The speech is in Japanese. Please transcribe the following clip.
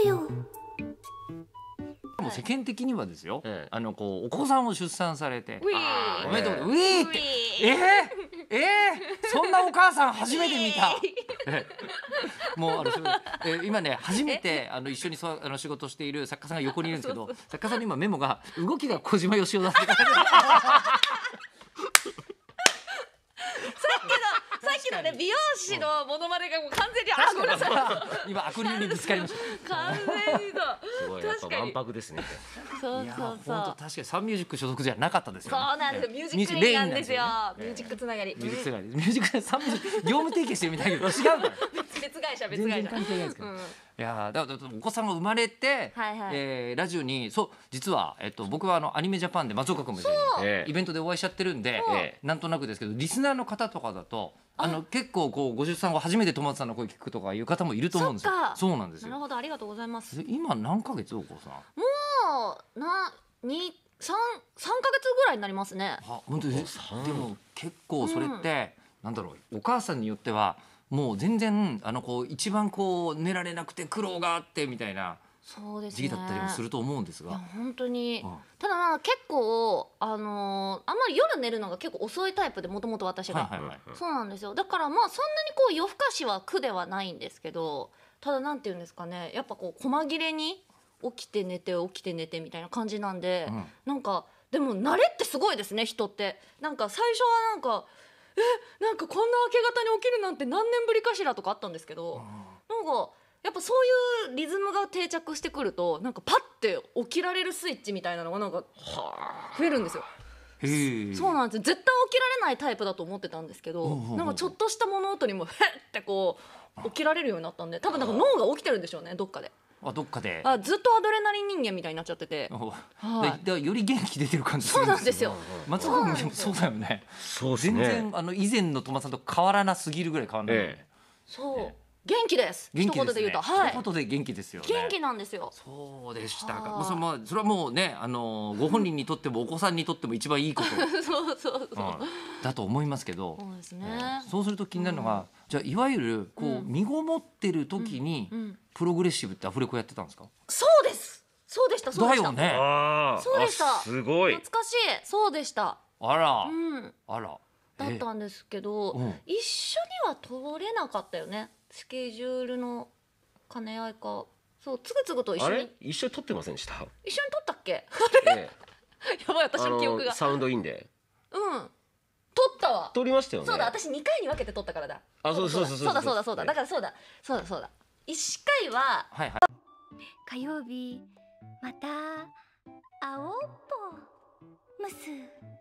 よもう世間的にはですよ、ええ、あのこうお子さんを出産されておめでとうウィーってえー、えー、そんなお母さん初めて見たもうあの、えー、今ね初めてあの一緒にそあの仕事している作家さんが横にいるんですけど作家さんに今メモが動きが小島よしおだってきのね美容師のモノマネがもう完全にあごめんなさい 今アクリルにぶつかりました完全にすごいやっぱ万博ですねそうそうそう確かにサンミュージック所属じゃなかったですよ、ね、そうなんですミュージックレイなんですよミュージックつながりミュージックつながりミュージックサンミュージック業務提携してるみたいけど違うから会社別会社関係ないですけど、うん、いやだからお子さんが生まれて、はいはい、えー、ラジオにそう実は、えっと、僕はあのアニメジャパンで松岡君も一緒にイベントでお会いしちゃってるんで、えー、なんとなくですけどリスナーの方とかだとあの結構こうご出産後初めてトマトさんの声聞くとかいう方もいると思うんですよ。そうなんですよ。なるほどありがとうございます。今何ヶ月お子さん？もうな二三三ヶ月ぐらいになりますね。あ本当です。か？でも結構それって、うん、なんだろうお母さんによっては。もう全然あのこう一番こう寝られなくて苦労があってみたいなそうです時期だったりもすると思うんですが。本当に、うんただまあ結構あのーあんまり夜寝るのが結構遅いタイプでもともと私が、はいはいはいそうなんですよだからまあそんなにこう夜更かしは苦ではないんですけどただなんて言うんですかねやっぱこう細切れに起きて寝て起きて寝てみたいな感じなんで、うんなんかでも慣れってすごいですね人ってなんか最初はなんかえなんかこんな明け方に起きるなんて何年ぶりかしらとかあったんですけどなんかやっぱそういうリズムが定着してくるとなんかパッて起きられるスイッチみたいなのがなんか増えるんですよ。そうなんです絶対起きられないタイプだと思ってたんですけどなんかちょっとした物音にもへってこう起きられるようになったんで多分なんか脳が起きてるんでしょうねどっかで。あどっかであずっとアドレナリン人間みたいになっちゃってて、はい、でより元気出てる感じそうなんですよ松岡君もそうだよねそう全然あの以前のトマさんと変わらなすぎるぐらい変わらない、ええ、そう、元気です。元気です、ね、はい。一言で元気ですよ、ね、元気なんですよ。そうでしたか。まあ、それまそれはもうね、あのご本人にとってもお子さんにとっても一番いいこと。そうそうそう、うん、だと思いますけど。そうですね、うん、そうすると気になるのが、じゃあいわゆるこう身ごもってる時にプログレッシブってアフレコやってたんですか、そうですそうでしたそうでしただよねそうでしたすごい懐かしいそうでしたあらうんあらだったんですけど、うん一緒には通れなかったよねスケジュールの兼ね合いかそうつぐつぐと一緒に一緒に撮ってませんでした、一緒に撮ったっけええ やばい私の記憶がサウンドインでうんったわ撮りましたよねそうだ私2回に分けて撮ったからだあそうそうそうそうだそうだそうだだからそうだそうだそうだ1回は、はいはい、火曜日また青っぽむす